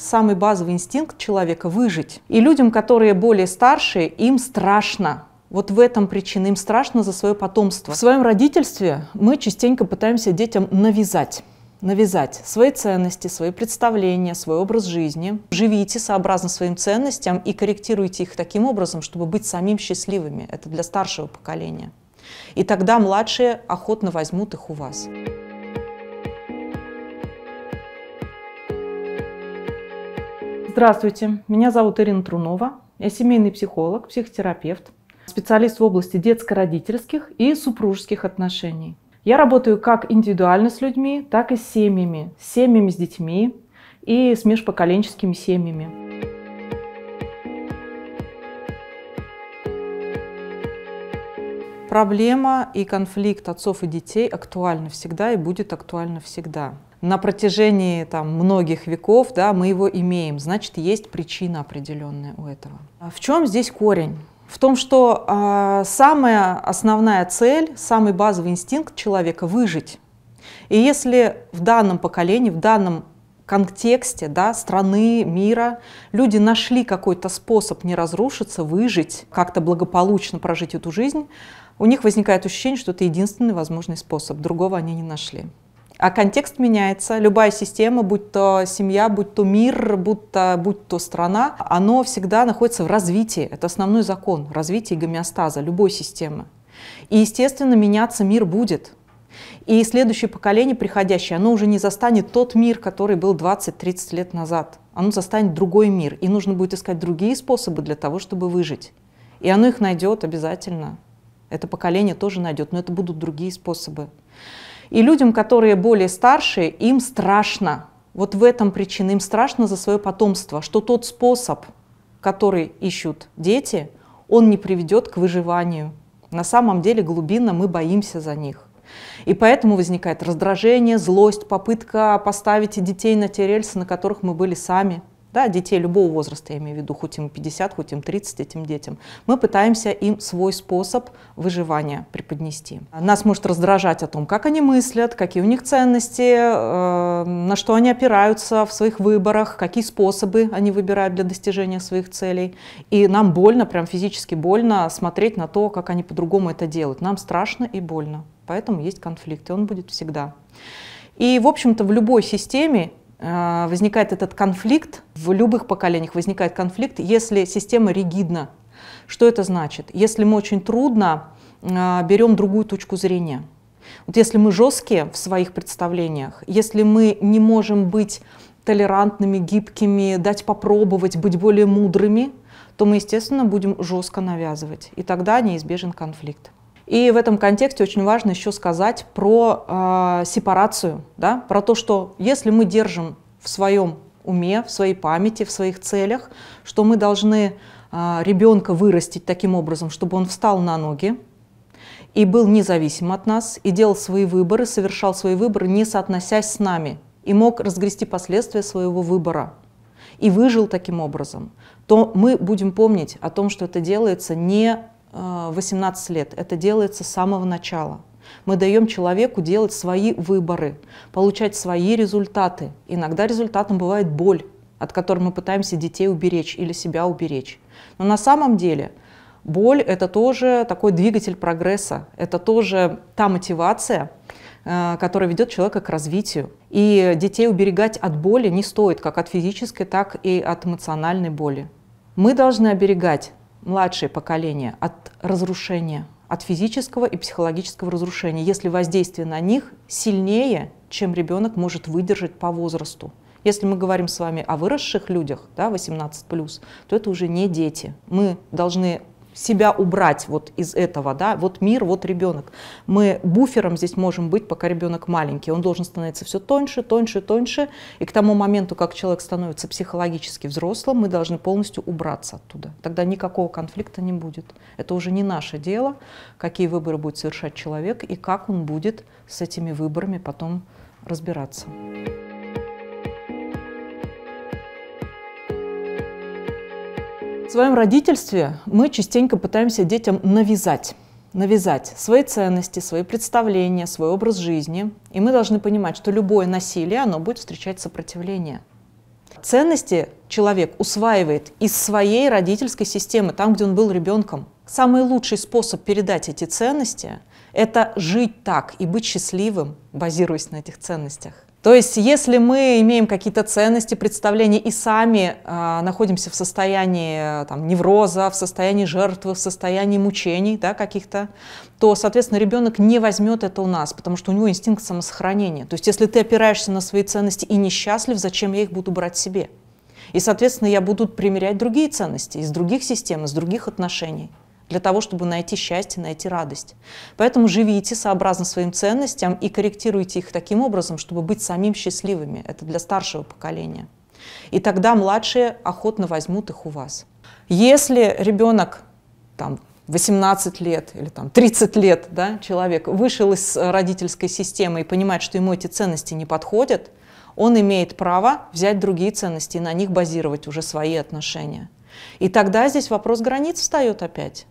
самый базовый инстинкт человека – выжить. И людям, которые более старшие, им страшно. Вот в этом причина. Им страшно за свое потомство. В своем родительстве мы частенько пытаемся детям навязать навязать свои ценности, свои представления, свой образ жизни. Живите сообразно своим ценностям и корректируйте их таким образом, чтобы быть самим счастливыми. Это для старшего поколения. И тогда младшие охотно возьмут их у вас. Здравствуйте, меня зовут Ирина Трунова. Я семейный психолог, психотерапевт, специалист в области детско-родительских и супружеских отношений. Я работаю как индивидуально с людьми, так и с семьями, с семьями с детьми и с межпоколенческими семьями. Проблема и конфликт отцов и детей актуальна всегда и будет актуальна всегда на протяжении там, многих веков да, мы его имеем, значит, есть причина определенная у этого. А в чем здесь корень? В том, что э, самая основная цель, самый базовый инстинкт человека – выжить. И если в данном поколении, в данном контексте да, страны, мира, люди нашли какой-то способ не разрушиться, выжить, как-то благополучно прожить эту жизнь, у них возникает ощущение, что это единственный возможный способ, другого они не нашли. А контекст меняется. Любая система, будь то семья, будь то мир, будь то, будь то страна, оно всегда находится в развитии. Это основной закон развития гомеостаза любой системы. И, естественно, меняться мир будет. И следующее поколение приходящее, оно уже не застанет тот мир, который был 20-30 лет назад. Оно застанет другой мир, и нужно будет искать другие способы для того, чтобы выжить. И оно их найдет обязательно. Это поколение тоже найдет, но это будут другие способы. И людям, которые более старшие, им страшно. Вот в этом причина. Им страшно за свое потомство, что тот способ, который ищут дети, он не приведет к выживанию. На самом деле глубинно мы боимся за них. И поэтому возникает раздражение, злость, попытка поставить детей на те рельсы, на которых мы были сами – да, детей любого возраста, я имею в виду, хоть им 50, хоть им 30, этим детям, мы пытаемся им свой способ выживания преподнести. Нас может раздражать о том, как они мыслят, какие у них ценности, э, на что они опираются в своих выборах, какие способы они выбирают для достижения своих целей. И нам больно, прям физически больно смотреть на то, как они по-другому это делают. Нам страшно и больно. Поэтому есть конфликт, и он будет всегда. И, в общем-то, в любой системе Э, возникает этот конфликт, в любых поколениях возникает конфликт, если система ригидна. Что это значит? Если мы очень трудно э, берем другую точку зрения. Вот если мы жесткие в своих представлениях, если мы не можем быть толерантными, гибкими, дать попробовать, быть более мудрыми, то мы, естественно, будем жестко навязывать. И тогда неизбежен конфликт. И в этом контексте очень важно еще сказать про э, сепарацию, да, про то, что если мы держим в своем уме, в своей памяти, в своих целях, что мы должны э, а, ребенка вырастить таким образом, чтобы он встал на ноги и был независим от нас, и делал свои выборы, совершал свои выборы, не соотносясь с нами, и мог разгрести последствия своего выбора, и выжил таким образом, то мы будем помнить о том, что это делается не 18 э, лет. Это делается с самого начала. Мы даем человеку делать свои выборы, получать свои результаты. Иногда результатом бывает боль, от которой мы пытаемся детей уберечь или себя уберечь. Но на самом деле боль – это тоже такой двигатель прогресса, это тоже та мотивация, э, которая ведет человека к развитию. И детей уберегать от боли не стоит, как от физической, так и от эмоциональной боли. Мы должны оберегать младшее поколение от разрушения, от физического и психологического разрушения, если воздействие на них сильнее, чем ребенок может выдержать по возрасту. Если мы говорим с вами о выросших людях, да, 18+, то это уже не дети. Мы должны себя убрать вот из этого, да, вот мир, вот ребенок. Мы буфером здесь можем быть, пока ребенок маленький, он должен становиться все тоньше, тоньше, тоньше, и к тому моменту, как человек становится психологически взрослым, мы должны полностью убраться оттуда. Тогда никакого конфликта не будет. Это уже не наше дело, какие выборы будет совершать человек и как он будет с этими выборами потом разбираться. В своем родительстве мы частенько пытаемся детям навязать навязать свои ценности, свои представления, свой образ жизни. И мы должны понимать, что любое насилие, оно будет встречать сопротивление. Ценности человек усваивает из своей родительской системы, там, где он был ребенком. Самый лучший способ передать эти ценности – это жить так и быть счастливым, базируясь на этих ценностях. То есть, если мы имеем какие-то ценности, представления и сами э, находимся в состоянии э, там, невроза, в состоянии жертвы, в состоянии мучений да, каких-то, то, соответственно, ребенок не возьмет это у нас, потому что у него инстинкт самосохранения. То есть, если ты опираешься на свои ценности и несчастлив, зачем я их буду брать себе? И, соответственно, я буду примерять другие ценности из других систем, из других отношений для того, чтобы найти счастье, найти радость. Поэтому живите сообразно своим ценностям и корректируйте их таким образом, чтобы быть самим счастливыми. Это для старшего поколения. И тогда младшие охотно возьмут их у вас. Если ребенок там, 18 лет или там, 30 лет да, человек вышел из э, родительской системы и понимает, что ему эти ценности не подходят, он имеет право взять другие ценности и на них базировать уже свои отношения. И тогда здесь вопрос границ встает опять.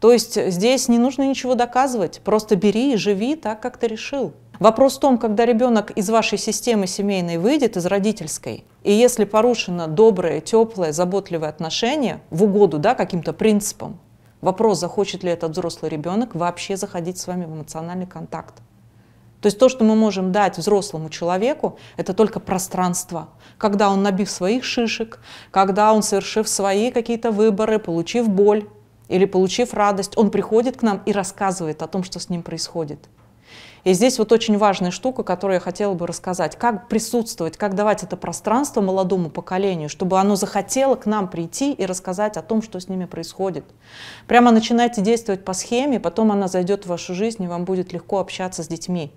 То есть здесь не нужно ничего доказывать, просто бери и живи так, как ты решил. Вопрос в том, когда ребенок из вашей системы семейной выйдет, из родительской, и если порушено доброе, теплое, заботливое отношение в угоду да, каким-то принципам, вопрос, захочет ли этот взрослый ребенок вообще заходить с вами в эмоциональный контакт. То есть то, что мы можем дать взрослому человеку, это только пространство. Когда он набив своих шишек, когда он совершив свои какие-то выборы, получив боль, или получив радость, он приходит к нам и рассказывает о том, что с ним происходит. И здесь вот очень важная штука, которую я хотела бы рассказать. Как присутствовать, как давать это пространство молодому поколению, чтобы оно захотело к нам прийти и рассказать о том, что с ними происходит. Прямо начинайте действовать по схеме, потом она зайдет в вашу жизнь, и вам будет легко общаться с детьми.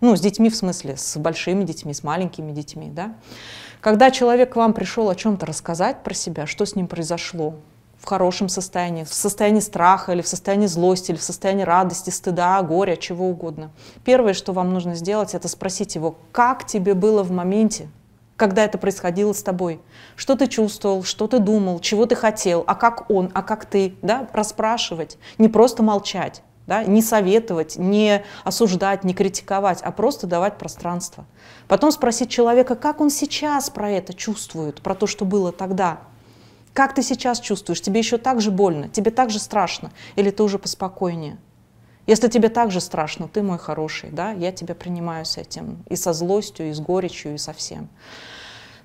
Ну, с детьми в смысле, с большими детьми, с маленькими детьми, да. Когда человек к вам пришел о чем-то рассказать про себя, что с ним произошло, в хорошем состоянии, в состоянии страха или в состоянии злости, или в состоянии радости, стыда, горя, чего угодно. Первое, что вам нужно сделать, это спросить его, как тебе было в моменте, когда это происходило с тобой, что ты чувствовал, что ты думал, чего ты хотел, а как он, а как ты, да, расспрашивать, не просто молчать, да, не советовать, не осуждать, не критиковать, а просто давать пространство. Потом спросить человека, как он сейчас про это чувствует, про то, что было тогда, как ты сейчас чувствуешь? Тебе еще так же больно? Тебе так же страшно? Или ты уже поспокойнее? Если тебе так же страшно, ты мой хороший, да, я тебя принимаю с этим и со злостью, и с горечью, и со всем.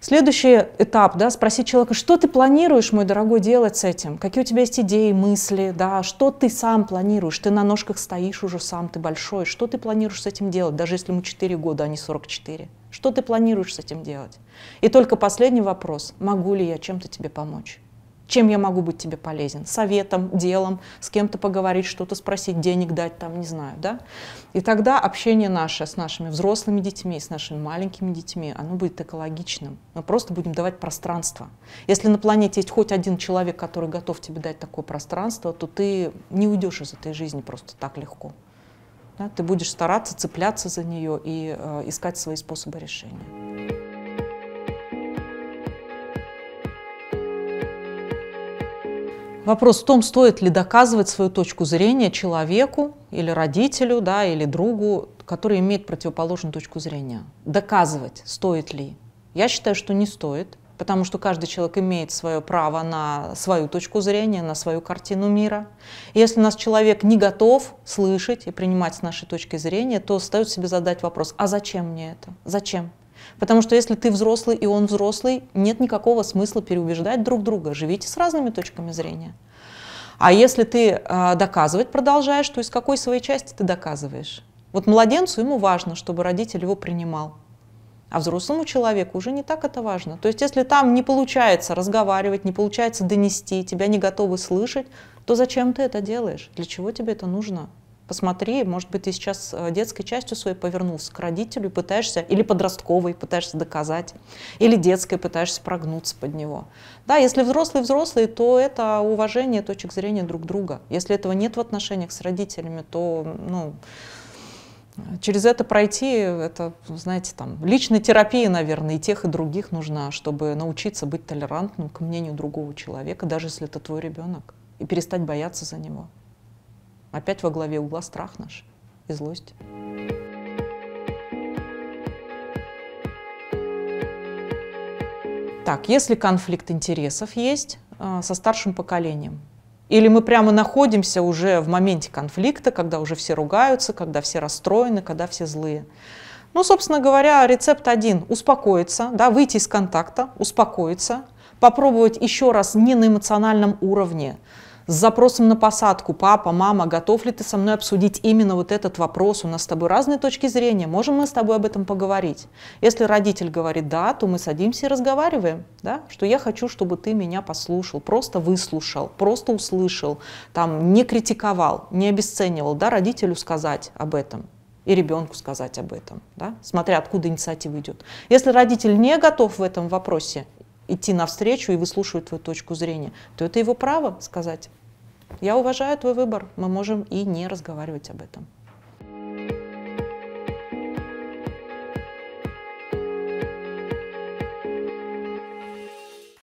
Следующий этап, да, спросить человека, что ты планируешь, мой дорогой, делать с этим? Какие у тебя есть идеи, мысли, да, что ты сам планируешь? Ты на ножках стоишь уже сам, ты большой, что ты планируешь с этим делать, даже если ему 4 года, а не 44? Что ты планируешь с этим делать? И только последний вопрос, могу ли я чем-то тебе помочь? Чем я могу быть тебе полезен? Советом, делом, с кем-то поговорить, что-то спросить, денег дать, там, не знаю, да? И тогда общение наше с нашими взрослыми детьми, с нашими маленькими детьми, оно будет экологичным. Мы просто будем давать пространство. Если на планете есть хоть один человек, который готов тебе дать такое пространство, то ты не уйдешь из этой жизни просто так легко. Да? Ты будешь стараться цепляться за нее и э, искать свои способы решения. Вопрос в том, стоит ли доказывать свою точку зрения человеку или родителю, да, или другу, который имеет противоположную точку зрения. Доказывать, стоит ли. Я считаю, что не стоит, потому что каждый человек имеет свое право на свою точку зрения, на свою картину мира. И если у нас человек не готов слышать и принимать с нашей точки зрения, то стоит себе задать вопрос, а зачем мне это? Зачем? Потому что если ты взрослый и он взрослый, нет никакого смысла переубеждать друг друга. Живите с разными точками зрения. А если ты э, доказывать продолжаешь, то из какой своей части ты доказываешь? Вот младенцу ему важно, чтобы родитель его принимал. А взрослому человеку уже не так это важно. То есть если там не получается разговаривать, не получается донести, тебя не готовы слышать, то зачем ты это делаешь? Для чего тебе это нужно? Посмотри, может быть, ты сейчас э, детской частью своей повернулся к родителю, пытаешься, или подростковой пытаешься доказать, или детской пытаешься прогнуться под него. Да, если взрослый-взрослый, то это уважение точек зрения друг друга. Если этого нет в отношениях с родителями, то, ну, через это пройти, это, знаете, там, личной терапии, наверное, и тех, и других нужно, чтобы научиться быть толерантным к мнению другого человека, даже если это твой ребенок, и перестать бояться за него. Опять во главе угла страх наш и злость. Так, если конфликт интересов есть э, со старшим поколением, или мы прямо находимся уже в моменте конфликта, когда уже все ругаются, когда все расстроены, когда все злые. Ну, собственно говоря, рецепт один – успокоиться, да, выйти из контакта, успокоиться, попробовать еще раз не на эмоциональном уровне, с запросом на посадку. Папа, мама, готов ли ты со мной обсудить именно вот этот вопрос? У нас с тобой разные точки зрения. Можем мы с тобой об этом поговорить? Если родитель говорит да, то мы садимся и разговариваем, да? что я хочу, чтобы ты меня послушал, просто выслушал, просто услышал, там, не критиковал, не обесценивал, да, родителю сказать об этом и ребенку сказать об этом, да? смотря откуда инициатива идет. Если родитель не готов в этом вопросе идти навстречу и выслушивать твою точку зрения, то это его право сказать я уважаю твой выбор, мы можем и не разговаривать об этом.